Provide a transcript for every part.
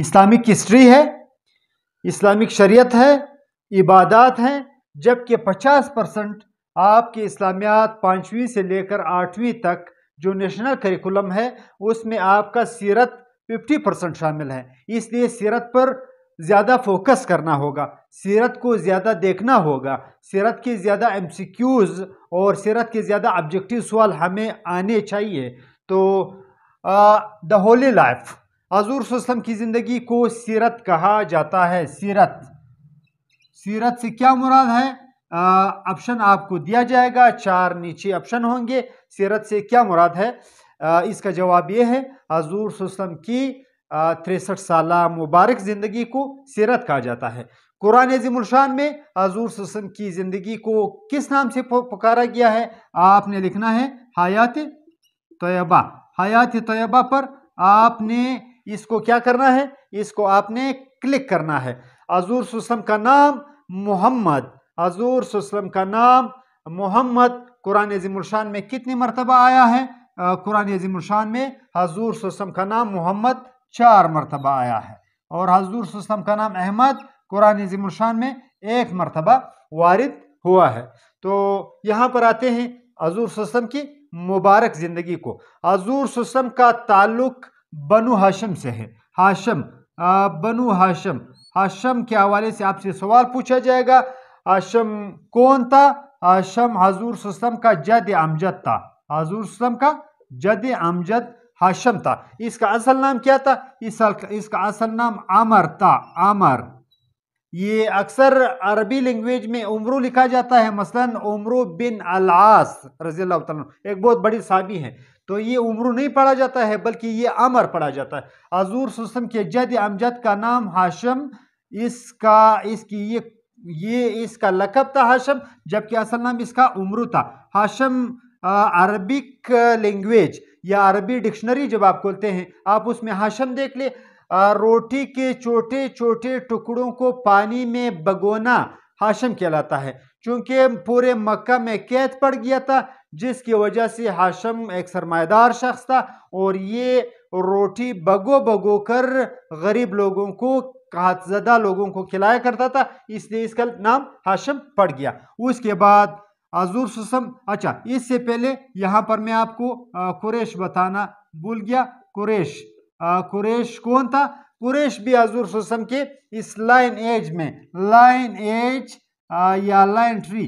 Islamic history है Islamic शरीयत है इबादत हैं जबकि 50 परसेंट आपके इस्लामियात पाँचवीं से लेकर आठवीं तक जो नेशनल करिकुलम है उसमें आपका सीरत 50 परसेंट शामिल है इसलिए सीरत पर ज़्यादा फोकस करना होगा सीरत को ज़्यादा देखना होगा सीरत के ज़्यादा एम और सीरत के ज़्यादा ऑब्जेक्टिव सवाल हमें आने चाहिए तो द होली लाइफ हजूर सुस्लम की ज़िंदगी को सीरत कहा जाता है सीरत सीरत से क्या मुराद है ऑप्शन आपको दिया जाएगा चार नीचे ऑप्शन होंगे सीरत से क्या मुराद है आ, इसका जवाब ये है हजूर सुस्लम की तिरसठ साल मुबारक ज़िंदगी को सीरत कहा जाता है कुरान जमुलशान में हजूर सुस्लम की ज़िंदगी को किस नाम से पुकारा गया है आपने लिखना है हयात तयबा हयात तयबा पर आपने इसको क्या करना है इसको आपने क्लिक करना है हजूर वसलम का नाम मोहम्मद हजूर वसलम का नाम मोहम्मद कुरान अजीमशान में कितनी मरतबा आया है कुरान ज़िमरशान में हजूर वसलम का नाम मोहम्मद चार मरतबा आया है और हजूर वसलम का नाम अहमद कुरान शान में एक मरतबा वारद हुआ है तो यहाँ पर आते हैं हजूर वसलम की मुबारक ज़िंदगी को हजूर वसलम का ताल्लुक़ बनु हाशम से है हाशम बनु हाशम हाशम के हवाले से आपसे सवाल पूछा जाएगा हाशम कौन था हाशम हजूर सस्म का जद अमजद था हजूर सस्म का जद अमजद हाशम था इसका असल नाम क्या था इस इसका असल नाम आमर था आमर ये अक्सर अरबी लैंग्वेज में उमरू लिखा जाता है मसलन उमरू बिन अलास रजी एक बहुत बड़ी साबी है तो ये उम्र नहीं पढ़ा जाता है बल्कि ये अमर पढ़ा जाता है हजूर सुस्म के जद अमजद का नाम हाशम इसका इसकी ये ये इसका लकब था हाशम जबकि असल नाम इसका उम्र था हाशम अरबिक लैंग्वेज या अरबी डिक्शनरी जब आप खोलते हैं आप उसमें हाशम देख ले रोटी के छोटे छोटे टुकड़ों को पानी में भगोना हाशम कहलाता है क्योंकि पूरे मक्का में कैद पड़ गया था जिसकी वजह से हाशम एक सरमादार शख्स था और ये रोटी बगो बगो कर गरीब लोगों को कहाजदा लोगों को खिलाया करता था इसलिए इसका नाम हाशम पड़ गया उसके बाद आजूर सुसम अच्छा इससे पहले यहाँ पर मैं आपको कुरेश बताना भूल गया कुरेश कुरेश कौन था कुरेश भी आजूर सुसम के इस लाइन एज में लाइन एज या लाइन ट्री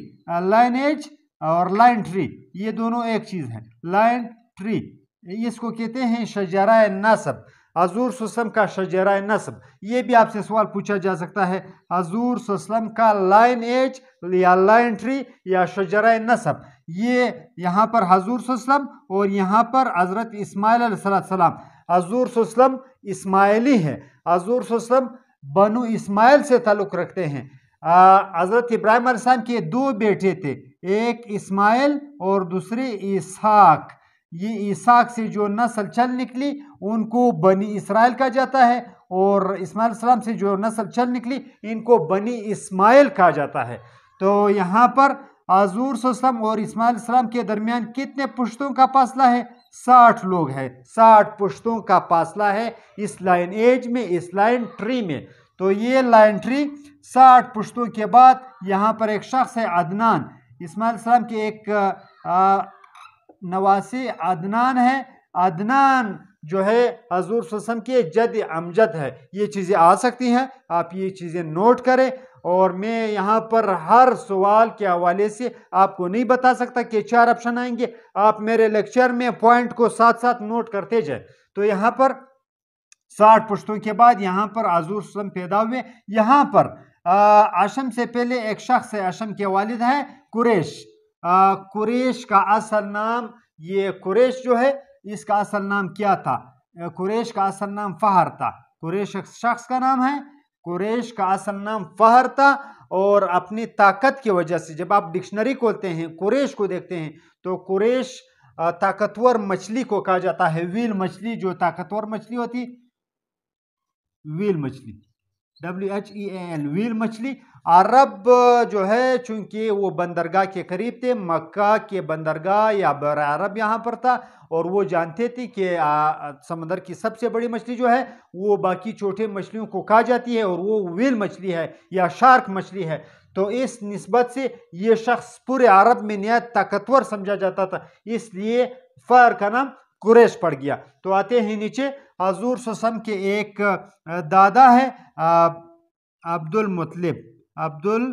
लाइन एज और लाइन ट्री ये दोनों एक चीज़ है लाइन ट्री इसको कहते हैं शजरा नसब हजूर सस्लम का शजरा नसब ये भी आपसे सवाल पूछा जा सकता है हजूर सुसलम का लाइन एज या लाइन ट्री या शजरा नसब ये यहाँ पर हजूर सुसलम और यहाँ पर हज़रत इसमाईल सलाम हजूर सुसलम इसमाइली है हजूर सुसलम बनु इसमाइल से ताल्लुक़ रखते हैं हज़रत इब्राहिम के दो बेटे थे एक इस्माइल और दूसरे इसहाक ये इसहाक से जो नस्ल चल निकली उनको बनी इसराइल कहा जाता है और इस्माइल सलाम से जो नस्ल चल निकली इनको बनी इस्माइल कहा जाता है तो यहाँ पर आजूर सम और इस्माइल सलाम के दरमियान कितने पुश्तों का फासला है साठ लोग हैं साठ पुश्तों का फासला है इस लाइन एज में इस लाइन ट्री में तो ये लाइन ट्री साठ पुश्तों के बाद यहाँ पर एक शख्स है अदनान इस्माइल सलाम के एक नवासी अदनान है अदनान जो है हजूर वसम के जद अमजद है ये चीज़ें आ सकती हैं आप ये चीज़ें नोट करें और मैं यहाँ पर हर सवाल के हवाले से आपको नहीं बता सकता कि चार ऑप्शन आएंगे आप मेरे लेक्चर में पॉइंट को साथ साथ नोट करते जाए तो यहाँ पर साठ पुश्तों के बाद यहाँ पर आजूर सलम पैदा हुए यहाँ पर आशम से पहले एक शख्स है आशम के वालिद हैं कुरेश आ, कुरेश का असल नाम ये कुरेश जो है इसका असल नाम क्या था कुरेश का असल नाम फ़हर था कुरेश शख्स का नाम है कुरेश का असल नाम फ़हर था और अपनी ताकत की वजह से जब आप डिक्शनरी खोलते हैं कुरेश को देखते हैं तो कुरेश ताकतवर मछली को कहा जाता है व्हील मछली जो ताकतवर मछली होती व्हील मछली W H E N whale मछली अरब जो है चूंकि वो बंदरगाह के करीब थे मक्का के बंदरगाह या बर अरब यहाँ पर था और वो जानते थे कि समंदर की सबसे बड़ी मछली जो है वो बाकी छोटे मछलियों को खा जाती है और वो व्हील मछली है या शार्क मछली है तो इस नस्बत से ये शख्स पूरे अरब में नहायत ताकतवर समझा जाता था इसलिए फ़र का नाम कुरेश पड़ गया तो आते ही नीचे हजूर ससम के एक दादा है अब्दुल मुतलिब अब्दुल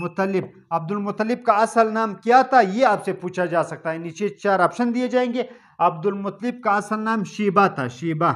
मुतलिब अब्दुल मुतलिब का असल नाम क्या था ये आपसे पूछा जा सकता है नीचे चार ऑप्शन दिए जाएंगे अब्दुल मुतलिब का असल नाम शीबा था शीबा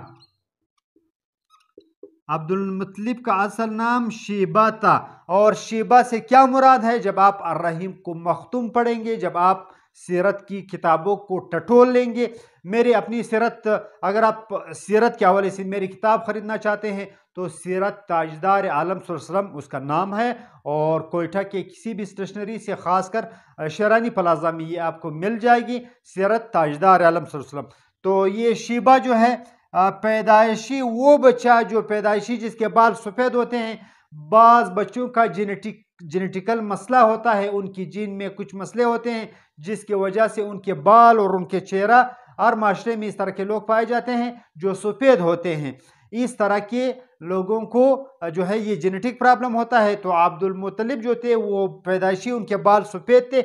अब्दुल मुतलिब का असल नाम शीबा था और शीबा से क्या मुराद है जब आप अर्रहीम को मखतूम पढ़ेंगे जब आप सीरत की किताबों को टटोल लेंगे मेरी अपनी सीरत अगर आप सीरत के हवाले से मेरी किताब ख़रीदना चाहते हैं तो सीरत ताजदार आलम वसलम उसका नाम है और कोयटा के किसी भी स्टेशनरी से ख़ासकर शेरानी प्लाजा में ये आपको मिल जाएगी सीरत ताजदार आलम वसलम तो ये शिबा जो है पैदाइशी वो बच्चा जो पैदाइशी जिसके बाल सफ़ेद होते हैं बाज़ बच्चों का जेनेटिक जेनेटिकल मसला होता है उनकी जीन में कुछ मसले होते हैं जिसकी वजह से उनके बाल और उनके चेहरा और माशरे में इस तरह के लोग पाए जाते हैं जो सफ़ेद होते हैं इस तरह के लोगों को जो है ये जेनेटिक प्रॉब्लम होता है तो अब्दुलमतलब जो थे वो पैदाइशी उनके बाल सफ़ेद थे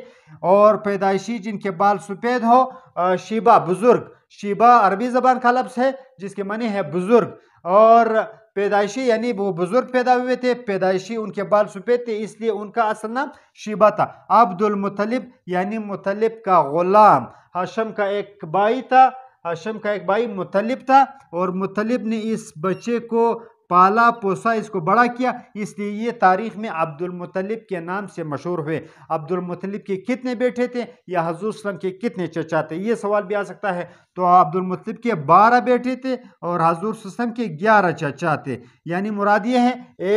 और पैदाइशी जिनके बाल सफ़ेद हो शिबा बुज़ुर्ग शिबा अरबी ज़बान का लफ्ज़ है जिसके मने है बुज़ुर्ग और पैदाइशी यानी वो बुजुर्ग पैदा हुए थे पैदाइशी उनके बाल सफ़ेद थे इसलिए उनका असल नाम शिबा था अब्दुल मुतलिब यानी मुतलिब का ग़ुलाम हाशम का एक भाई था हाशम का एक भाई मुतलिब था और मुतलिब ने इस बच्चे को पाला पोसा इसको बड़ा किया इसलिए ये तारीख़ में अब्दुल मुतलिब के नाम से मशहूर हुए अब्दुल मुतलिब के कितने बेटे थे या हजूर के कितने चचा थे ये सवाल भी आ सकता है तो अब्दुलमतलब के बारह बेटे थे और हजूर सुसम के ग्यारह चचा थे यानी मुराद ये है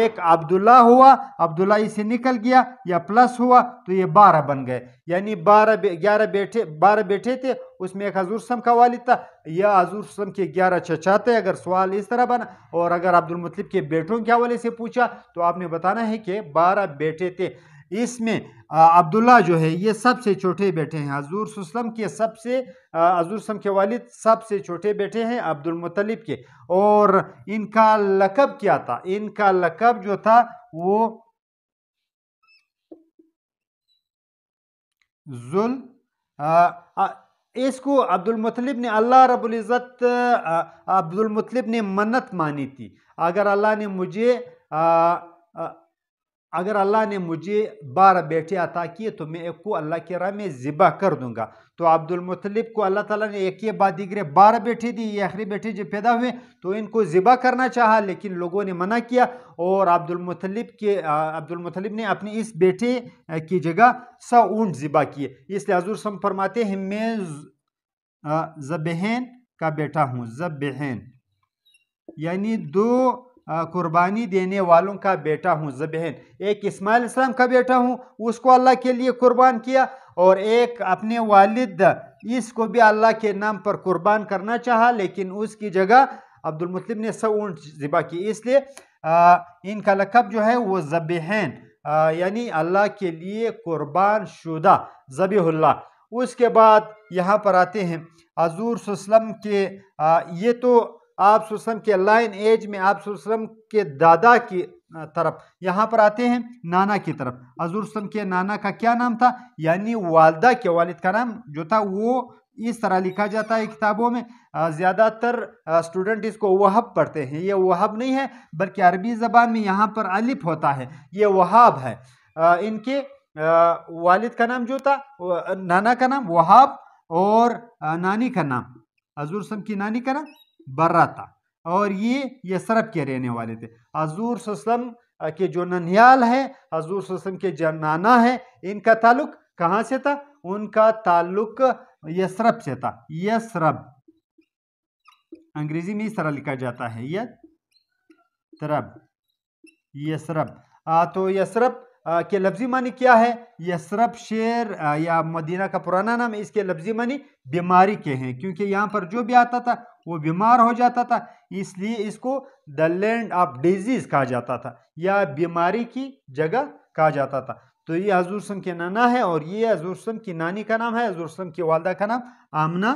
एक अब्दुल्ला हुआ अब्दुल्ला इसे निकल गया या प्लस हुआ तो ये बारह बन गए यानी बारह ग्यारह बेटे बारह बेटे थे उसमें एक हजूर सुसम का वालिद था या हजूर सम के ग्यारह चचा थे अगर सवाल इस तरह बना और अगर अब्दुलमतलब के बेटों के हवाले से पूछा तो आपने बताना है कि बारह बेटे थे इसमें अब्दुल्ला जो है ये सबसे छोटे बेटे हैं हजूर वसलम के सबसे हजूर वसलम के वालिद सबसे छोटे बेटे हैं मुतलिब के और इनका लकब क्या था इनका लकब जो था वो जुल आ, आ, इसको मुतलिब ने अल्लाह रबुल्ज़त मुतलिब ने मन्नत मानी थी अगर अल्लाह ने मुझे आ, आ, अगर अल्लाह ने मुझे बारह बेटे अता किए तो मैं एक को अल्लाह के राह में ज़िबा कर दूंगा तो अब्दुल मुतलिब को अल्लाह ताला ने एक ही बात दिग्रे बारह बेटे दी ये आखिरी बेटे जो पैदा हुए तो इनको ज़िबा करना चाहा लेकिन लोगों ने मना किया और मुतलिब के अब्दुलमतलब ने अपने इस बेटे की जगह सा ऊँट ज़िबा किए इसलिए हजूर सम फरमाते हैं मैं जबहन का बेटा हूँ जब यानी दो कुर्बानी देने वालों का बेटा हूँ जबहन एक इस्माइल इस्लाम का बेटा हूँ उसको अल्लाह के लिए कुर्बान किया और एक अपने वालिद इसको भी अल्लाह के नाम पर कुर्बान करना चाहा लेकिन उसकी जगह अब्दुल मुतलिब ने सब ऊँट ज़िबा की इसलिए इनका लकब जो है वो जबहन यानी अल्लाह के लिए कुर्बान शुदा जबील्ला उसके बाद यहाँ पर आते हैं हजूर सुसलम के आ, ये तो आप वसम के लाइन एज में आप वसम के दादा की तरफ यहाँ पर आते हैं नाना की तरफ हजूर वसम के नाना का क्या नाम था यानी वालदा के वालिद का नाम जो था वो इस तरह लिखा जाता है किताबों में ज़्यादातर स्टूडेंट इसको वहब पढ़ते हैं ये वहब नहीं है बल्कि अरबी ज़बान में यहाँ पर अलिफ होता है ये वहाब है इनके वालिद का नाम जो था नाना का नाम वहाब और नानी का नाम हजूर सम की नानी का नाम बर्रा था और ये सरब के रहने वाले थे हजूर सुसलम के जो ननियाल है हजूर सुसलम के जो नाना है इनका ताल्लुक कहाँ से था उनका ताल्लुक यसरब से था यसरब अंग्रेजी में इस तरह लिखा जाता है यसरब यसरब आ तो यसरब के लफ्जी मानी क्या है यसरब शेर या मदीना का पुराना नाम है इसके लफ्जी मानी बीमारी के हैं क्योंकि यहाँ पर जो भी आता था वो बीमार हो जाता था इसलिए इसको द लैंड ऑफ डिजीज़ कहा जाता था या बीमारी की जगह कहा जाता था तो ये हजूर सम के नाना है और ये हजूर सम की नानी का नाम है सम की वालदा का नाम आमना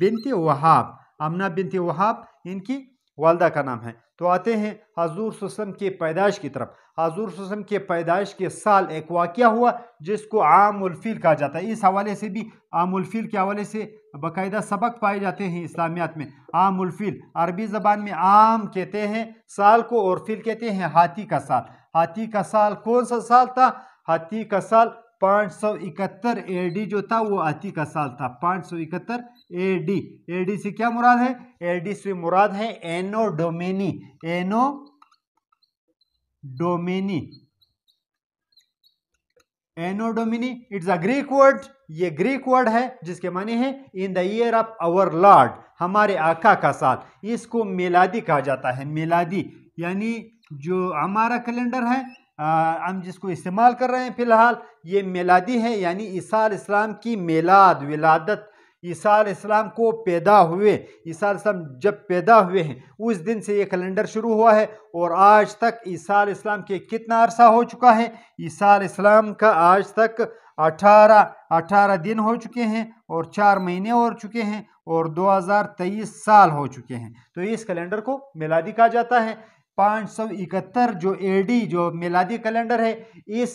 बिनती वहाब आमना बिनती वहाब इनकी वालदा का नाम है तो आते हैं हजूर सुसम के पैदाइश की तरफ हजूर सुसम के पैदाइश के साल एक वाक़ हुआ जिसको आमुलफ़ील कहा जाता है इस हवाले से भी आमुलफ़ील के हवाले से बाकायदा सबक पाए जाते हैं इस्लामियात में आमुलफ़ील अरबी ज़बान में आम कहते हैं साल को और फील कहते हैं हाथी का साल हाथी का साल कौन सा साल था हाथी का साल 571 एडी इकहत्तर ए डी जो था वो अति का साल था 571 सौ इकहत्तर ए डी से क्या मुराद है एडी से मुराद है Anno Domini Anno Domini Domini it's a Greek word ये ग्रीक वर्ड है जिसके माने हैं in the year of our Lord हमारे आका का साल इसको मिलादी कहा जाता है मिलादी यानी जो हमारा कैलेंडर है हम जिसको इस्तेमाल कर रहे हैं फ़िलहाल ये मिलादी है यानी ईसा इस्लाम की मिलाद विलादत ईसा इस्लाम को पैदा हुए ईसा इस्लाम जब पैदा हुए हैं उस दिन से ये कैलेंडर शुरू हुआ है और आज तक ईसा इस्लाम के कितना अरसा हो चुका है ईसा इस्लाम का आज तक 18 18 दिन हो चुके हैं और चार महीने हो चुके हैं और 2023 साल हो चुके हैं तो इस कैलेंडर को मिलादी कहा जाता है पाँच सौ इकहत्तर जो एडी जो मिलादी कैलेंडर है इस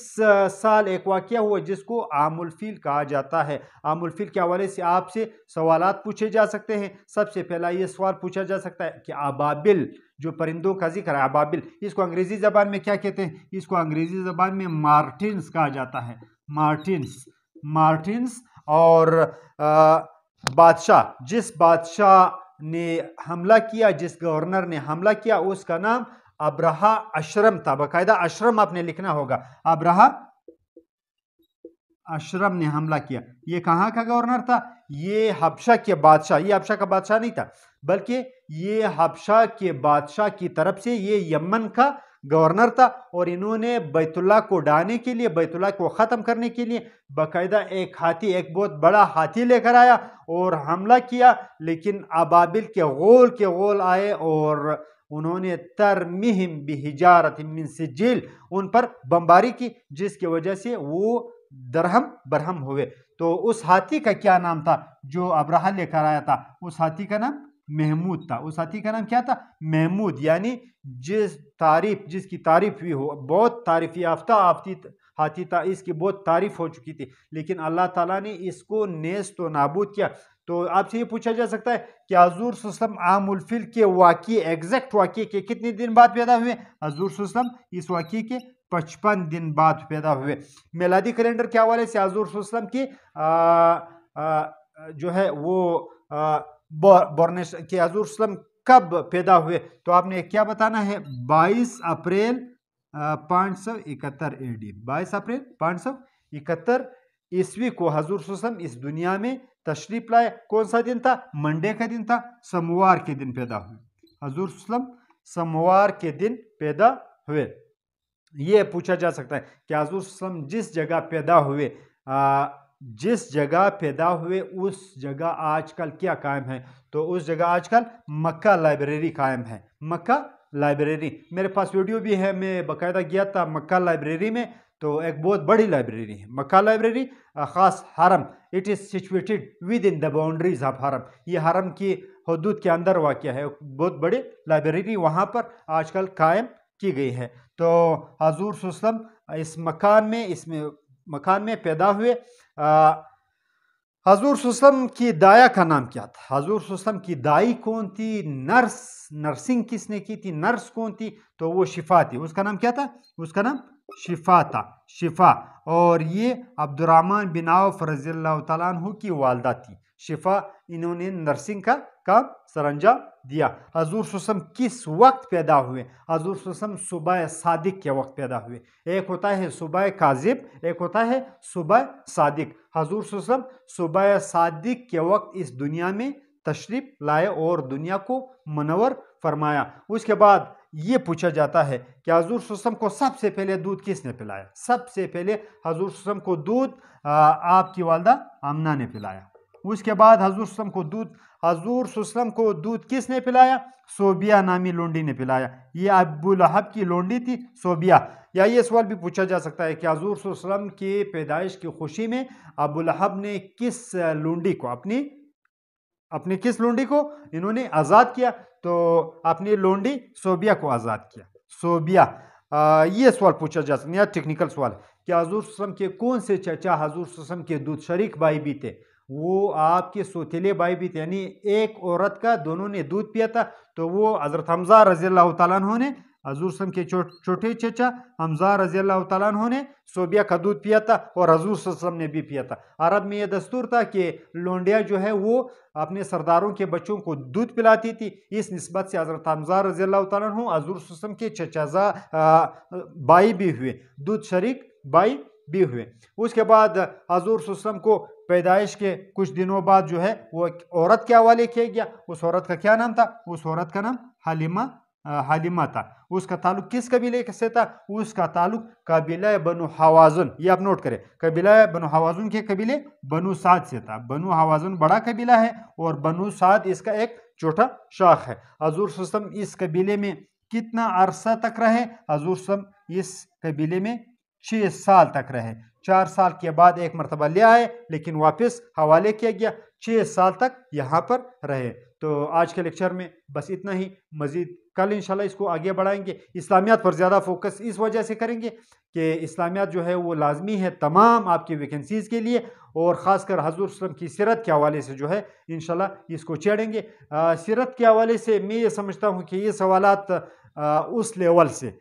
साल एक वाक्य हुआ जिसको आमुलफील कहा जाता है आमुलफील के हवाले से आपसे सवाल पूछे जा सकते हैं सबसे पहला ये सवाल पूछा जा सकता है कि आबाबिल जो परिंदों का जिक्र है अबाबिल इसको अंग्रेज़ी ज़बान में क्या कहते हैं इसको अंग्रेज़ी ज़बान में मार्टिनस कहा जाता है मार्टिनस मार्टिनस और बादशाह जिस बादशाह ने हमला किया जिस गवर्नर ने हमला किया उसका नाम अब्रहा अशरम था बाकायदा अशरम आपने लिखना होगा अब्रहा अशरम ने हमला किया ये कहाँ का गवर्नर था ये हबशा के बादशाह ये हबशा का बादशाह नहीं था बल्कि ये हबशा के बादशाह की तरफ से ये यमन का गवर्नर था और इन्होंने बैतुल्ला को डाने के लिए बैतुल्ला को ख़त्म करने के लिए बाकायदा एक हाथी एक बहुत बड़ा हाथी लेकर आया और हमला किया लेकिन अबाबिल के गोल के गोल आए और उन्होंने तरमीम बिहिजारत मिन सिजिल उन पर बमबारी की जिसकी वजह से वो दरहम बरहम हुए तो उस हाथी का क्या नाम था जो अब्राह लेकर आया था उस हाथी का नाम महमूद था उस हाथी का नाम क्या था महमूद यानी जिस तारीफ जिसकी तारीफ हुई हो बहुत तारीफ याफ्ता आफती हाथी था इसकी बहुत तारीफ हो चुकी थी लेकिन अल्लाह ताला ने इसको नेस्त तो नाबूद किया तो आपसे ये पूछा जा सकता है कि हजूर सुसलम आमुलफिल के वाक्य एग्जैक्ट वाक़े के कितने दिन बाद पैदा हुए हजूर सुसलम इस वाक़े के पचपन दिन बाद पैदा हुए मिलादी कैलेंडर क्या वाले से हजूर की आ, आ, जो है वो बॉर्नेस के हजूर वसलम कब पैदा हुए तो आपने क्या बताना है बाईस अप्रैल पाँच सौ इकहत्तर ए डी बाईस अप्रैल पाँच सौ इकहत्तर ईस्वी को हजूर वसलम इस दुनिया में तशरीफ लाए कौन सा दिन था मंडे का दिन था सोमवार के दिन पैदा हुए हजूर सुसलम सोमवार के दिन पैदा हुए ये पूछा जा सकता है कि हजूर जिस जगह पैदा हुए आ, जिस जगह पैदा हुए उस जगह आजकल क्या कायम है तो उस जगह आजकल मक्का लाइब्रेरी कायम है मक्का लाइब्रेरी मेरे पास वीडियो भी है मैं बकायदा गया था मक्का लाइब्रेरी में तो एक बहुत बड़ी लाइब्रेरी है मक्का लाइब्रेरी ख़ास हरम it is situated within the boundaries of हरम ये हरम की हदूद के अंदर वाक़ है बहुत बड़ी लाइब्रेरी वहाँ पर आजकल कायम की गई है तो हजूर सुस्लम इस मकान में इसमें मकान में पैदा हुए हजूर सुस्लम की दाया का नाम क्या था हजूर सुस्लम की दाई कौन थी नर्स नर्सिंग किसने की थी नर्स कौन थी तो वो शिफा थी उसका नाम क्या था उसका नाम शिफा था शिफा और ये अब्दुलरहमान बिनाव रज़ी तु की वालदा थी शिफा इन्होंने नर्सिंग का काम सरंजाम दिया हजूर सुसम किस वक्त पैदा हुए हजूर सुसम सुबह सादिक के वक्त पैदा हुए एक होता है सुबह काजिब एक होता है सुबह सादिक हजूर सुसम सुबह सादिक के वक्त इस दुनिया में तशरीफ लाए और दुनिया को मनवर फरमाया उसके बाद ये पूछा जाता है कि हजूर सुसम को सबसे पहले दूध किसने पिलाया सबसे पहले हजूर सुसम को दूध आपकी वालदा आमना ने पिलाया उसके बाद हजूर को दूध हजूर को दूध किसने पिलाया सोबिया नामी लोंडी ने पिलाया ये अबू लहब की लोंडी थी सोबिया या ये सवाल भी पूछा जा सकता है कि हजूर के पैदाइश की खुशी में अबू लहब ने किस लोंडी को अपनी अपनी किस लोंडी को इन्होंने आज़ाद किया तो अपनी लोंडी सोबिया को आज़ाद किया सोबिया आ, ये सवाल पूछा जा सकता है टेक्निकल सवाल कि हजूर के कौन से चचा हजूर के दूध शरीक भाई भी थे वो आपके सोतीले भाई भी थे यानी एक औरत का दोनों ने दूध पिया था तो वो हज़रत हमजा रजी अल्लाह ने हजूर सम के छोटे चचा हमजा रजी अल्लाह ने सोबिया का दूध पिया था और हजूर सम ने भी पिया था अरब में यह दस्तूर था कि लोंडिया जो है वो अपने सरदारों के बच्चों को दूध पिलाती थी इस नस्बत से हज़रत हमजा रजी अल्लाह तु हजूर सम के चचाजा बाई भी हुए दूध शरीक बाई भी हुए उसके बाद हजूर सम को पैदाइश के कुछ दिनों बाद जो है वो एक औरत के हवाले किया गया उस औरत का क्या नाम था उस औरत का नाम हलीमा हलीमा था उसका ताल्लुक किस कबीले से था उसका ताल्लुक कबीला बनु हवाजन ये आप नोट करें कबीला बनु हवाजन के कबीले बनु साद से था बनु हवाजन बड़ा कबीला है और बनु साद इसका एक छोटा शाख है हजूर सम इस कबीले में कितना अरसा तक रहे हजूर सम इस कबीले में छः साल तक रहे चार साल के बाद एक मरतबा ले आए लेकिन वापस हवाले किया गया छः साल तक यहाँ पर रहे तो आज के लेक्चर में बस इतना ही मज़ीद कल इंशाल्लाह इसको आगे बढ़ाएंगे इस्लामियात पर ज़्यादा फोकस इस वजह से करेंगे कि इस्लामियात जो है वो लाजमी है तमाम आपकी वैकेंसीज़ के लिए और ख़ासकर हजूर वसलम की सीरत के हवाले से जो है इन इसको चेड़ेंगे सीरत के हवाले से मैं ये समझता हूँ कि ये सवालत उस लेवल से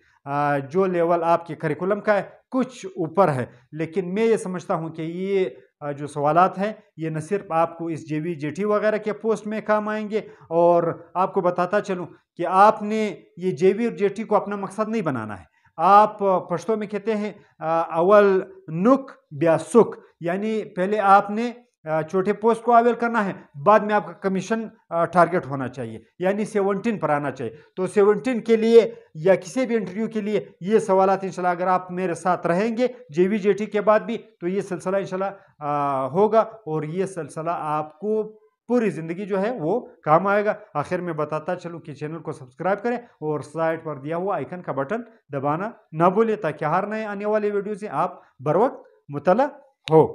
जो लेवल आपके करिकुलम का है कुछ ऊपर है लेकिन मैं ये समझता हूँ कि ये जो सवाल हैं ये न सिर्फ आपको इस जे वी जे टी वगैरह के पोस्ट में काम आएंगे और आपको बताता चलूँ कि आपने ये जे वी और जे टी को अपना मकसद नहीं बनाना है आप पश्तों में कहते हैं अवल नुक ब्या सुख यानी पहले आपने छोटे पोस्ट को अवेल करना है बाद में आपका कमीशन टारगेट होना चाहिए यानी सेवनटीन पर आना चाहिए तो सेवनटीन के लिए या किसी भी इंटरव्यू के लिए ये सवाल इंशाल्लाह अगर आप मेरे साथ रहेंगे जे टी के बाद भी तो ये सिलसिला इंशाल्लाह होगा और ये सिलसिला आपको पूरी ज़िंदगी जो है वो काम आएगा आखिर में बताता चलूँ कि चैनल को सब्सक्राइब करें और साइड पर दिया हुआ आइकन का बटन दबाना ना भूलें ताकि हार नए आने वाले वीडियो से आप बर वक्त मुतला हो